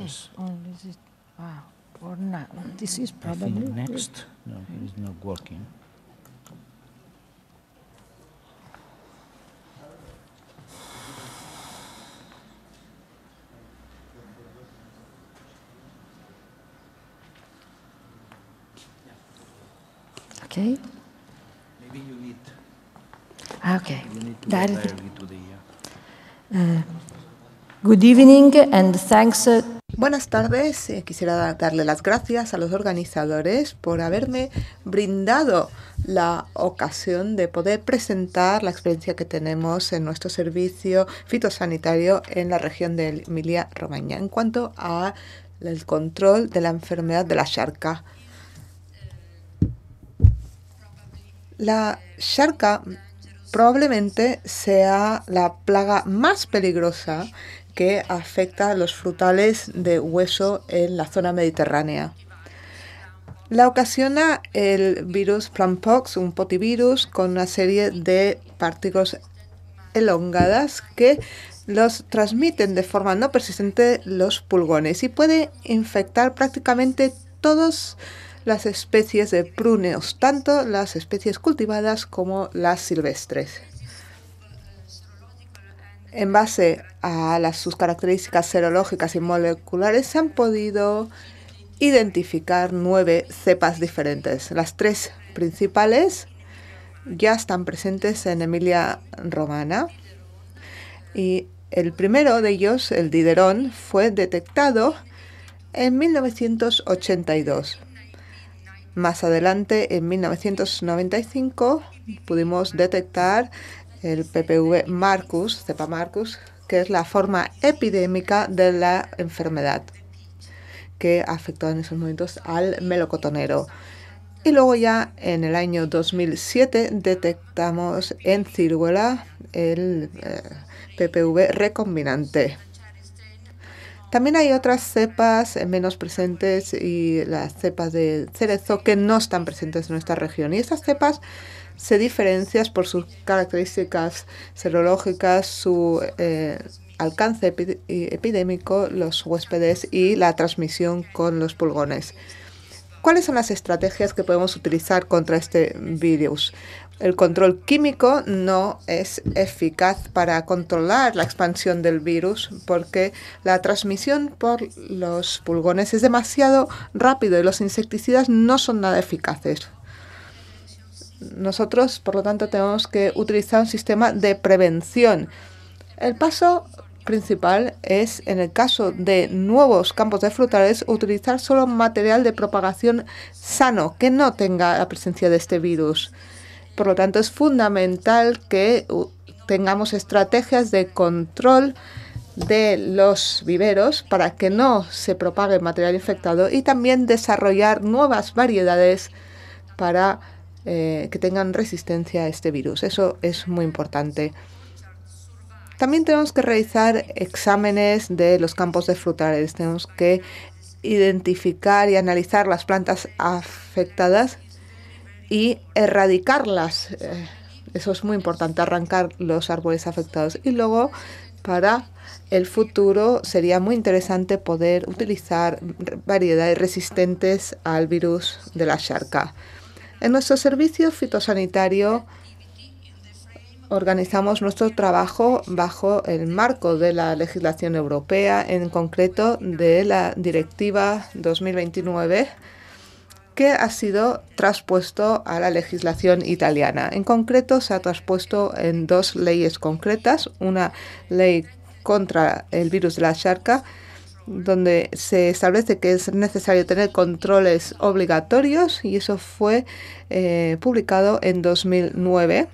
this. Only oh, Wow. Or not. Mm-hmm. This is probably. next. No, it is not working. Okay. Maybe you need. Ah, okay. You need that is. Uh, uh, good evening and thanks. Uh, Buenas tardes, eh, quisiera darle las gracias a los organizadores por haberme brindado la ocasión de poder presentar la experiencia que tenemos en nuestro servicio fitosanitario en la región de Emilia-Romaña en cuanto al control de la enfermedad de la charca. La charca probablemente sea la plaga más peligrosa que afecta a los frutales de hueso en la zona mediterránea. La ocasiona el virus pox, un potivirus con una serie de partículas elongadas que los transmiten de forma no persistente los pulgones y puede infectar prácticamente todas las especies de pruneos, tanto las especies cultivadas como las silvestres en base a las, sus características serológicas y moleculares, se han podido identificar nueve cepas diferentes. Las tres principales ya están presentes en Emilia Romana y el primero de ellos, el Diderón, fue detectado en 1982. Más adelante, en 1995, pudimos detectar el PPV Marcus, cepa Marcus, que es la forma epidémica de la enfermedad que afectó en esos momentos al melocotonero. Y luego ya en el año 2007 detectamos en ciruela el eh, PPV recombinante. También hay otras cepas menos presentes y las cepas de cerezo que no están presentes en nuestra región. Y estas cepas se diferencia por sus características serológicas, su eh, alcance epidémico, los huéspedes y la transmisión con los pulgones. ¿Cuáles son las estrategias que podemos utilizar contra este virus? El control químico no es eficaz para controlar la expansión del virus porque la transmisión por los pulgones es demasiado rápido y los insecticidas no son nada eficaces. Nosotros, por lo tanto, tenemos que utilizar un sistema de prevención. El paso principal es, en el caso de nuevos campos de frutales, utilizar solo material de propagación sano, que no tenga la presencia de este virus. Por lo tanto, es fundamental que tengamos estrategias de control de los viveros para que no se propague material infectado y también desarrollar nuevas variedades para eh, que tengan resistencia a este virus. Eso es muy importante. También tenemos que realizar exámenes de los campos de frutales. Tenemos que identificar y analizar las plantas afectadas y erradicarlas. Eh, eso es muy importante, arrancar los árboles afectados. Y luego, para el futuro, sería muy interesante poder utilizar variedades resistentes al virus de la charca. En nuestro servicio fitosanitario organizamos nuestro trabajo bajo el marco de la legislación europea, en concreto de la Directiva 2029 que ha sido traspuesto a la legislación italiana. En concreto, se ha traspuesto en dos leyes concretas, una ley contra el virus de la charca donde se establece que es necesario tener controles obligatorios y eso fue eh, publicado en 2009.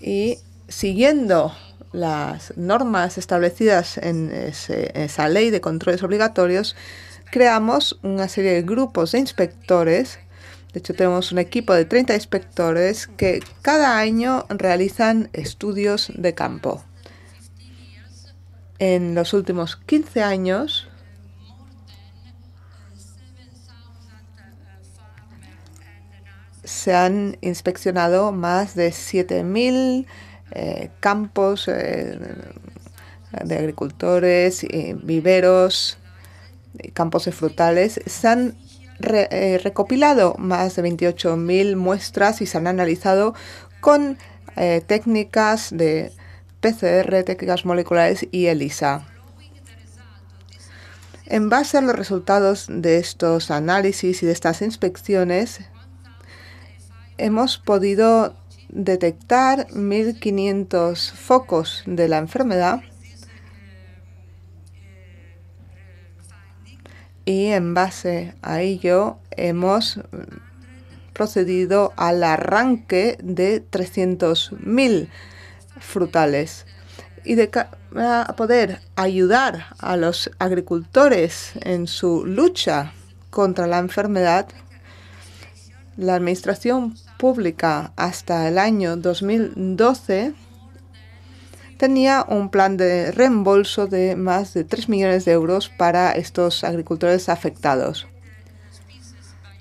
Y siguiendo las normas establecidas en esa ley de controles obligatorios, creamos una serie de grupos de inspectores de hecho, tenemos un equipo de 30 inspectores que cada año realizan estudios de campo en los últimos 15 años se han inspeccionado más de 7.000 eh, campos eh, de agricultores, y eh, viveros, campos de frutales. Se han recopilado más de 28.000 muestras y se han analizado con técnicas de PCR, técnicas moleculares y ELISA. En base a los resultados de estos análisis y de estas inspecciones, hemos podido detectar 1.500 focos de la enfermedad y en base a ello hemos procedido al arranque de 300.000 frutales y de poder ayudar a los agricultores en su lucha contra la enfermedad, la administración pública hasta el año 2012 tenía un plan de reembolso de más de 3 millones de euros para estos agricultores afectados.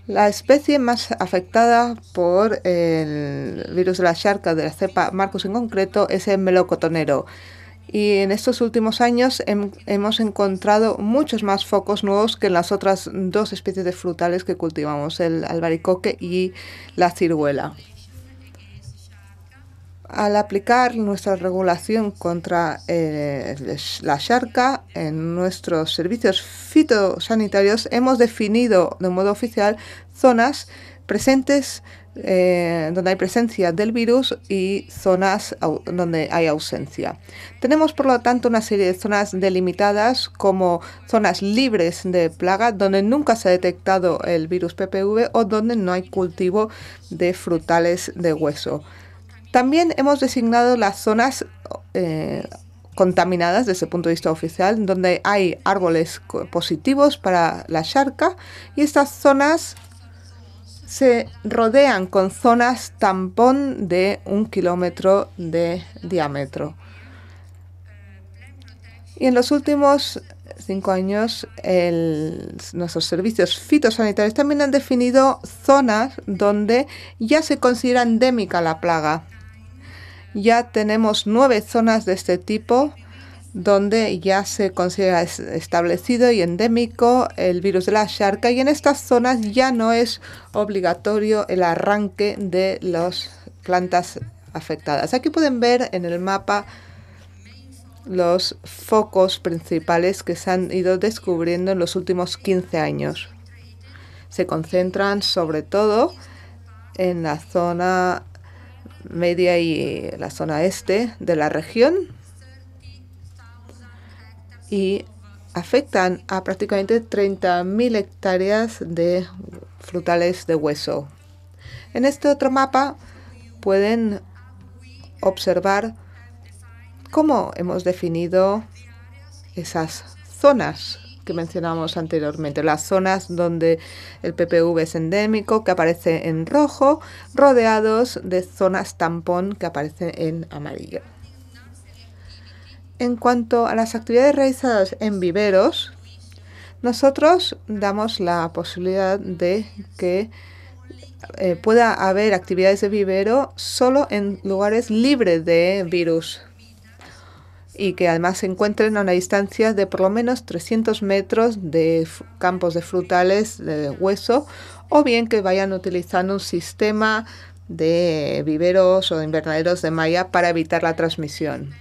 La especie más afectada por el virus de la charca de la cepa Marcus en concreto es el melocotonero. Y en estos últimos años hemos encontrado muchos más focos nuevos que en las otras dos especies de frutales que cultivamos, el albaricoque y la ciruela al aplicar nuestra regulación contra eh, la charca en nuestros servicios fitosanitarios, hemos definido de modo oficial zonas presentes eh, donde hay presencia del virus y zonas donde hay ausencia. Tenemos, por lo tanto, una serie de zonas delimitadas como zonas libres de plaga, donde nunca se ha detectado el virus PPV o donde no hay cultivo de frutales de hueso. También hemos designado las zonas eh, contaminadas desde el punto de vista oficial, donde hay árboles positivos para la charca y estas zonas se rodean con zonas tampón de un kilómetro de diámetro. Y en los últimos cinco años, nuestros servicios fitosanitarios también han definido zonas donde ya se considera endémica la plaga ya tenemos nueve zonas de este tipo donde ya se considera establecido y endémico el virus de la charca y en estas zonas ya no es obligatorio el arranque de las plantas afectadas. Aquí pueden ver en el mapa los focos principales que se han ido descubriendo en los últimos 15 años. Se concentran sobre todo en la zona media y la zona este de la región y afectan a prácticamente 30.000 hectáreas de frutales de hueso. En este otro mapa pueden observar cómo hemos definido esas zonas que mencionamos anteriormente, las zonas donde el PPV es endémico, que aparece en rojo, rodeados de zonas tampón que aparecen en amarillo. En cuanto a las actividades realizadas en viveros, nosotros damos la posibilidad de que eh, pueda haber actividades de vivero solo en lugares libres de virus y que además se encuentren a una distancia de por lo menos 300 metros de campos de frutales de hueso o bien que vayan utilizando un sistema de viveros o invernaderos de malla para evitar la transmisión.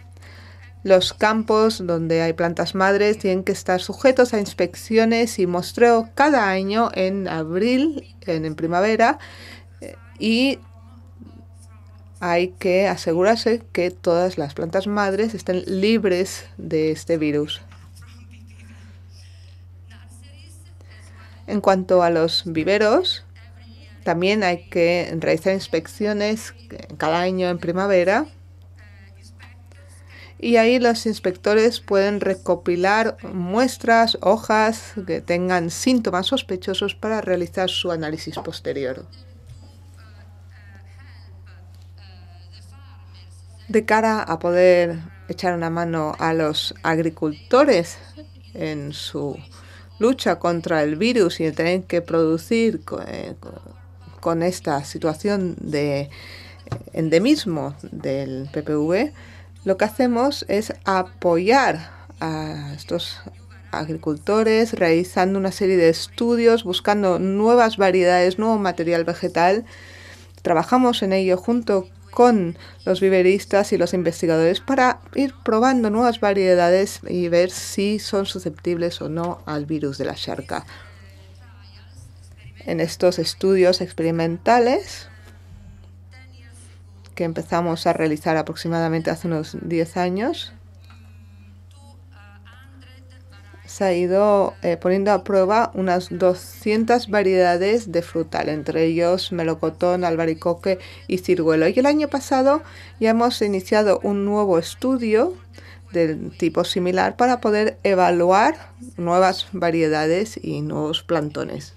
Los campos donde hay plantas madres tienen que estar sujetos a inspecciones y mostreo cada año en abril, en, en primavera, eh, y hay que asegurarse que todas las plantas madres estén libres de este virus. En cuanto a los viveros, también hay que realizar inspecciones cada año en primavera y ahí los inspectores pueden recopilar muestras, hojas que tengan síntomas sospechosos para realizar su análisis posterior. de cara a poder echar una mano a los agricultores en su lucha contra el virus y tener que producir eh, con, esta situación de endemismo del PPV, lo que hacemos es apoyar a estos agricultores realizando una serie de estudios, buscando nuevas variedades, nuevo material vegetal. Trabajamos en ello junto con los viveristas y los investigadores para ir probando nuevas variedades y ver si son susceptibles o no al virus de la charca. En estos estudios experimentales que empezamos a realizar aproximadamente hace unos 10 años, se ha ido eh, poniendo a prueba unas 200 variedades de frutal, entre ellos melocotón, albaricoque y ciruelo. Y el año pasado ya hemos iniciado un nuevo estudio del tipo similar para poder evaluar nuevas variedades y nuevos plantones.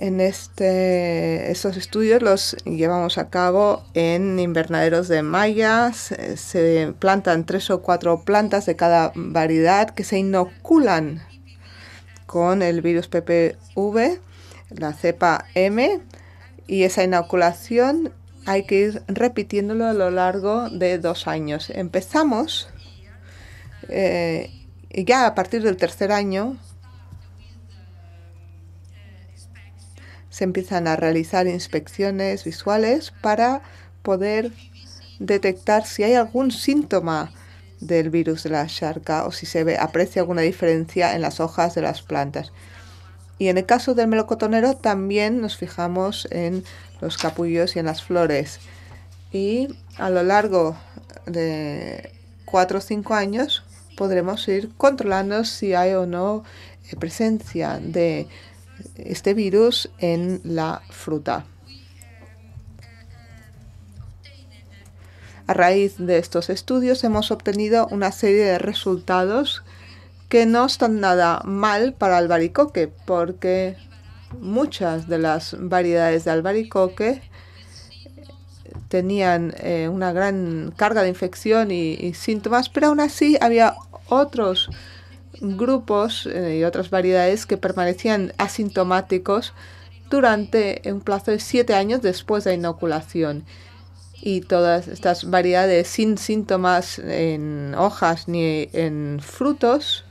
En este, estos estudios los llevamos a cabo en invernaderos de mayas, eh, Se plantan tres o cuatro plantas de cada variedad que se inoculan con el virus PPV, la cepa M, y esa inoculación hay que ir repitiéndolo a lo largo de dos años. Empezamos eh, ya a partir del tercer año se empiezan a realizar inspecciones visuales para poder detectar si hay algún síntoma del virus de la charca o si se aprecia alguna diferencia en las hojas de las plantas. Y en el caso del melocotonero también nos fijamos en los capullos y en las flores. Y a lo largo de cuatro o cinco años podremos ir controlando si hay o no eh, presencia de este virus en la fruta. A raíz de estos estudios hemos obtenido una serie de resultados que no están nada mal para albaricoque, porque muchas de las variedades de albaricoque tenían eh, una gran carga de infección y, y, síntomas, pero aún así había otros grupos eh, y otras variedades que permanecían asintomáticos durante un plazo de siete años después de la inoculación. Y todas estas variedades sin síntomas en hojas ni en frutos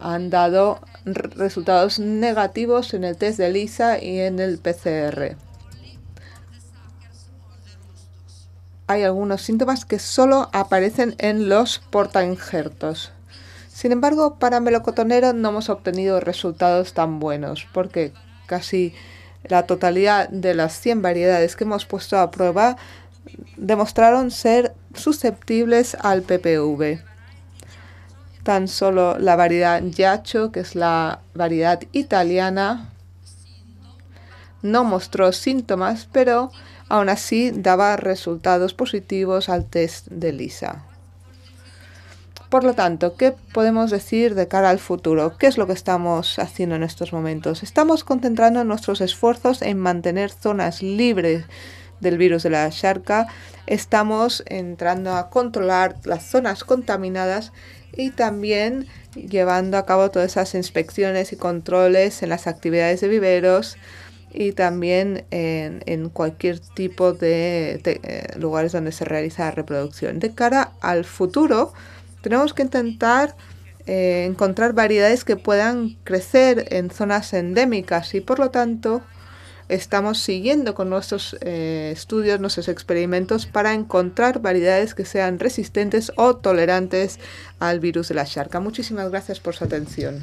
han dado resultados negativos en el test de Lisa y en el PCR. hay algunos síntomas que solo aparecen en los portainjertos. Sin embargo, para melocotonero no hemos obtenido resultados tan buenos, porque casi la totalidad de las 100 variedades que hemos puesto a prueba demostraron ser susceptibles al PPV. Tan solo la variedad Yacho, que es la variedad italiana, no mostró síntomas, pero Aún así, daba resultados positivos al test de Lisa. Por lo tanto, ¿qué podemos decir de cara al futuro? ¿Qué es lo que estamos haciendo en estos momentos? Estamos concentrando nuestros esfuerzos en mantener zonas libres del virus de la charca. Estamos entrando a controlar las zonas contaminadas y también llevando a cabo todas esas inspecciones y controles en las actividades de viveros y también en, cualquier tipo de, eh, lugares donde se realiza la reproducción. De cara al futuro, tenemos que intentar eh, encontrar variedades que puedan crecer en zonas endémicas y por lo tanto estamos siguiendo con nuestros eh, estudios, nuestros experimentos para encontrar variedades que sean resistentes o tolerantes al virus de la charca. Muchísimas gracias por su atención.